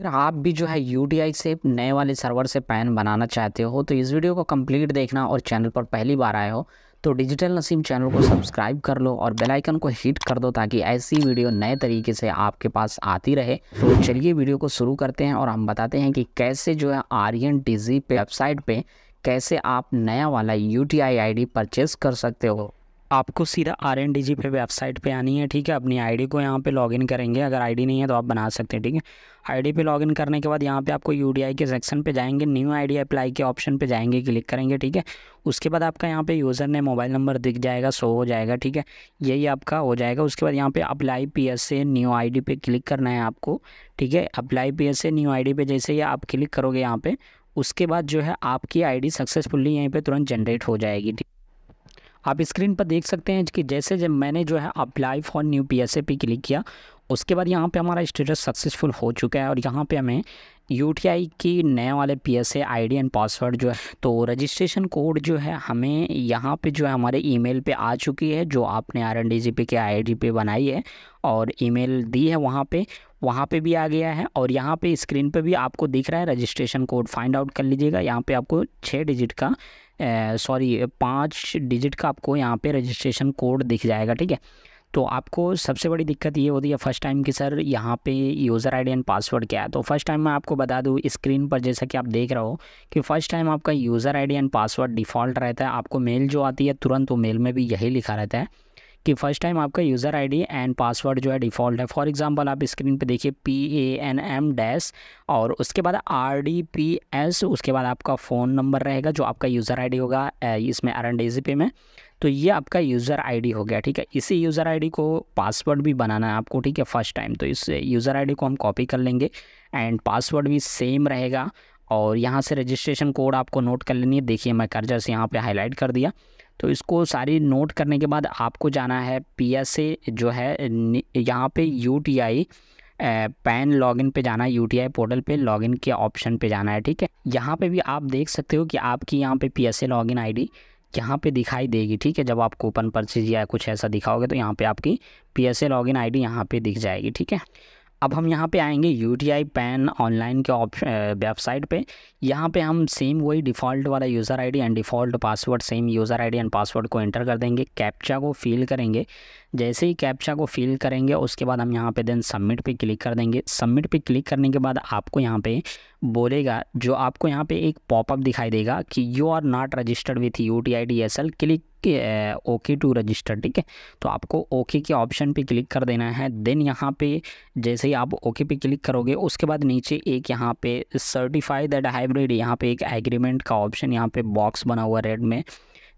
अगर आप भी जो है यू से नए वाले सर्वर से पैन बनाना चाहते हो तो इस वीडियो को कंप्लीट देखना और चैनल पर पहली बार आए हो तो डिजिटल नसीम चैनल को सब्सक्राइब कर लो और बेल आइकन को हिट कर दो ताकि ऐसी वीडियो नए तरीके से आपके पास आती रहे तो चलिए वीडियो को शुरू करते हैं और हम बताते हैं कि कैसे जो है आर्यन डिजी पे वेबसाइट पे कैसे आप नया वाला यू टी आई परचेस कर सकते हो आपको सीधा आर एन डी जी पे वेबसाइट पे आनी है ठीक है अपनी आईडी को यहाँ पे लॉगिन करेंगे अगर आईडी नहीं है तो आप बना सकते हैं ठीक है आईडी पे लॉगिन करने के बाद यहाँ पे आपको यूडीआई के सेक्शन पे जाएंगे न्यू आईडी अप्लाई के ऑप्शन पे जाएंगे क्लिक करेंगे ठीक है उसके बाद आपका यहाँ पे यूज़र ने मोबाइल नंबर दिख जाएगा सो हो जाएगा ठीक है यही आपका हो जाएगा उसके बाद यहाँ पे apply P S A new I D पे क्लिक करना है आपको ठीक है apply P S A new I D पे जैसे ही आप क्लिक करोगे यहाँ पर उसके बाद जो है आपकी आई डी सक्सेसफुली यहीं पर तुरंत जनरेट हो जाएगी ठीक आप स्क्रीन पर देख सकते हैं कि जैसे जब मैंने जो है apply for new P S A P click किया उसके बाद यहाँ पे हमारा स्टेटस सक्सेसफुल हो चुका है और यहाँ पे हमें यू टी आई की नए वाले P S A I D and password जो है तो रजिस्ट्रेशन कोड जो है हमें यहाँ पे जो है हमारे ईमेल पे आ चुकी है जो आपने R N D G P के आई डी पे बनाई है और ईमेल दी है वहाँ पे वहाँ पे भी आ गया है और यहाँ पे स्क्रीन पे भी आपको दिख रहा है रजिस्ट्रेशन कोड फाइंड आउट कर लीजिएगा यहाँ पे आपको छः डिजिट का सॉरी पाँच डिजिट का आपको यहाँ पे रजिस्ट्रेशन कोड दिख जाएगा ठीक है तो आपको सबसे बड़ी दिक्कत ये होती है फर्स्ट टाइम कि सर यहाँ पे यूज़र आईडी एंड पासवर्ड क्या है तो फर्स्ट टाइम मैं आपको बता दूँ स्क्रीन पर जैसा कि आप देख रहे हो कि फर्स्ट टाइम आपका user ID and password default रहता है आपको मेल जो आती है तुरंत वो मेल में भी यही लिखा रहता है कि फर्स्ट टाइम आपका यूज़र आईडी एंड पासवर्ड जो है डिफ़ॉल्ट है फॉर एग्जांपल आप स्क्रीन पे देखिए P A N M dash और उसके बाद आर डी पी एस उसके बाद आपका फ़ोन नंबर रहेगा जो आपका यूज़र आईडी होगा इसमें आर एन डी पे में तो ये आपका यूज़र आईडी हो गया ठीक है इसी यूज़र आईडी को पासवर्ड भी बनाना है आपको ठीक है फर्स्ट टाइम तो इस यूज़र डी को हम कॉपी कर लेंगे एंड पासवर्ड भी सेम रहेगा और यहाँ से रजिस्ट्रेशन कोड आपको नोट कर लेनी है देखिए मैं कर्जा से यहाँ पे हाईलाइट कर दिया तो इसको सारी नोट करने के बाद आपको जाना है पी एस ए जो है यहाँ पे U T I PAN login पे जाना है यू पोर्टल पे लॉगिन के ऑप्शन पे जाना है ठीक है यहाँ पे भी आप देख सकते हो कि आपकी यहाँ पे P S A login I यहाँ पे दिखाई देगी ठीक है जब आप कूपन परचेज या कुछ ऐसा दिखाओगे तो यहाँ पे आपकी P S A login I D यहाँ पर दिख जाएगी ठीक है अब हम यहाँ पे आएंगे U T I PAN online के ऑप्शन वेबसाइट पे यहाँ पे हम सेम वही डिफ़ॉल्ट वाला user ID and default password same user ID and password को एंटर कर देंगे कैप्चा को फिल करेंगे जैसे ही कैप्चा को फिल करेंगे उसके बाद हम यहाँ पे देन सबमिट पे क्लिक कर देंगे सबमिट पे क्लिक करने के बाद आपको यहाँ पे बोलेगा जो आपको यहाँ पे एक पॉपअप दिखाई देगा कि you are not registered with U T I D S L click okay to register ठीक है तो आपको ओके okay के ऑप्शन पे क्लिक कर देना है देन यहाँ पे जैसे ही आप ओके okay पे क्लिक करोगे उसके बाद नीचे एक यहाँ पे सर्टिफाई दैट हाइब्रिड यहाँ पे एक एग्रीमेंट का ऑप्शन यहाँ पे बॉक्स बना हुआ रेड में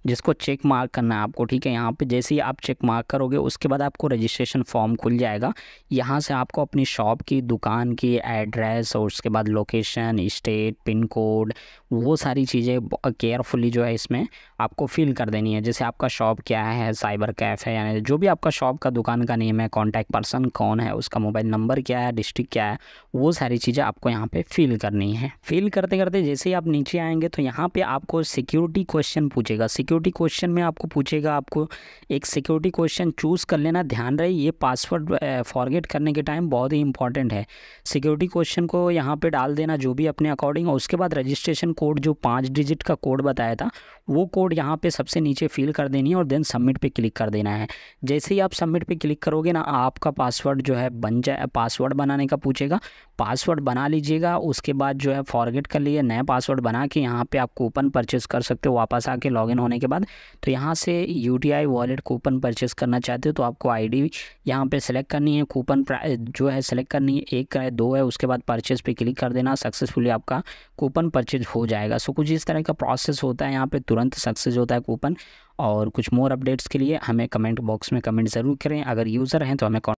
जिसको चेक मार्क करना है आपको ठीक है यहाँ पे जैसे ही आप चेक मार्क करोगे उसके बाद आपको रजिस्ट्रेशन फॉर्म खुल जाएगा यहाँ से आपको अपनी शॉप की दुकान की एड्रेस और उसके बाद लोकेशन स्टेट पिन कोड वो सारी चीज़ें केयरफुली जो है इसमें आपको फिल कर देनी है जैसे आपका शॉप क्या है साइबर कैफ़ है यानी जो भी आपका शॉप का दुकान का नेम है कॉन्टैक्ट पर्सन कौन है उसका मोबाइल नंबर क्या है डिस्ट्रिक्ट क्या है वो सारी चीज़ें आपको यहाँ पर फिल करनी है फिल करते करते जैसे ही आप नीचे आएँगे तो यहाँ पर आपको सिक्योरिटी क्वेश्चन पूछेगा सिक्योरिटी सिक्योरिटी क्वेश्चन में आपको पूछेगा आपको एक सिक्योरिटी क्वेश्चन चूज़ कर लेना ध्यान रहे ये पासवर्ड फॉरगेट करने के टाइम बहुत ही इंपॉर्टेंट है सिक्योरिटी क्वेश्चन को यहाँ पे डाल देना जो भी अपने अकॉर्डिंग और उसके बाद रजिस्ट्रेशन कोड जो पाँच डिजिट का कोड बताया था वो कोड यहाँ पर सबसे नीचे फिल कर देनी है और देन सबमिट पर क्लिक कर देना है जैसे ही आप सबमिट पर क्लिक करोगे ना आपका पासवर्ड जो है बन जाए पासवर्ड बनाने का पूछेगा पासवर्ड बना लीजिएगा उसके बाद जो है फॉरगेट कर लिए नया पासवर्ड बना के यहाँ पर आप कूपन परचेज कर सकते हो वापस आके लॉगिन होने के के बाद तो यहाँ से यू वॉलेट कूपन परचेस करना चाहते हो तो आपको आई डी यहाँ पर सेलेक्ट करनी है कूपन जो है सेलेक्ट करनी है एक है दो है उसके बाद परचेस पे क्लिक कर देना सक्सेसफुली आपका कूपन परचेज हो जाएगा सो कुछ इस तरह का प्रोसेस होता है यहाँ पर तुरंत सक्सेस होता है कूपन और कुछ मोर अपडेट्स के लिए हमें कमेंट बॉक्स में कमेंट ज़रूर करें अगर यूज़र हैं तो हमें